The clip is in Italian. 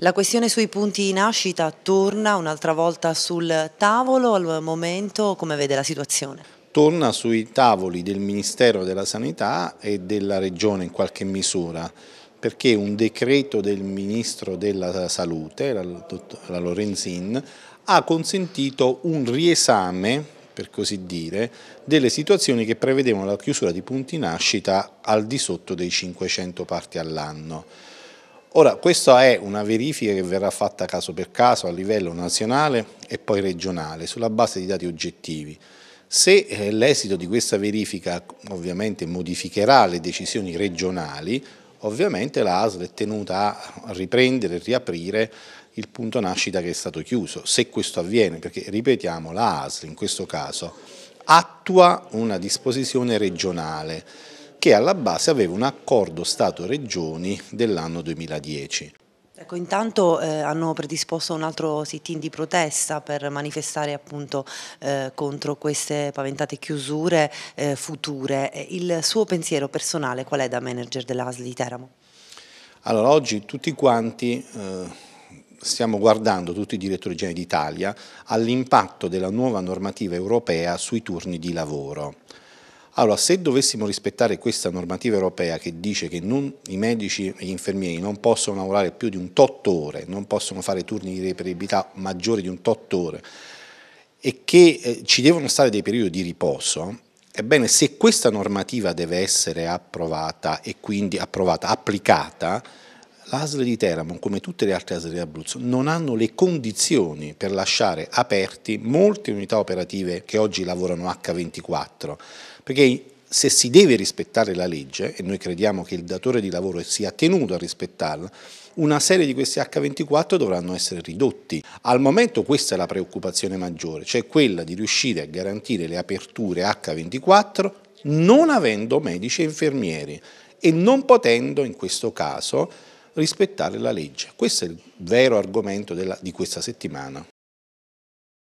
La questione sui punti in ascita torna un'altra volta sul tavolo al momento, come vede la situazione? Torna sui tavoli del Ministero della Sanità e della Regione in qualche misura, perché un decreto del Ministro della Salute, la Lorenzin, ha consentito un riesame per così dire, delle situazioni che prevedevano la chiusura di punti nascita al di sotto dei 500 parti all'anno. Ora, questa è una verifica che verrà fatta caso per caso a livello nazionale e poi regionale, sulla base di dati oggettivi. Se eh, l'esito di questa verifica ovviamente modificherà le decisioni regionali, ovviamente la ASL è tenuta a riprendere e riaprire il punto nascita che è stato chiuso, se questo avviene, perché ripetiamo, la ASL in questo caso attua una disposizione regionale che alla base aveva un accordo Stato-Regioni dell'anno 2010. Ecco, intanto eh, hanno predisposto un altro sit-in di protesta per manifestare appunto eh, contro queste paventate chiusure eh, future. Il suo pensiero personale qual è da manager dell'ASL di Teramo? Allora, oggi tutti quanti eh, stiamo guardando, tutti i direttori generali d'Italia, all'impatto della nuova normativa europea sui turni di lavoro. Allora, se dovessimo rispettare questa normativa europea che dice che non, i medici e gli infermieri non possono lavorare più di un tot ore, non possono fare turni di reperibilità maggiori di un tot ore e che eh, ci devono stare dei periodi di riposo, ebbene se questa normativa deve essere approvata e quindi approvata, applicata, l'ASL di Teramo, come tutte le altre ASL di Abruzzo, non hanno le condizioni per lasciare aperti molte unità operative che oggi lavorano H24, perché se si deve rispettare la legge, e noi crediamo che il datore di lavoro sia tenuto a rispettarla, una serie di questi H24 dovranno essere ridotti. Al momento questa è la preoccupazione maggiore, cioè quella di riuscire a garantire le aperture H24 non avendo medici e infermieri e non potendo in questo caso rispettare la legge. Questo è il vero argomento della, di questa settimana.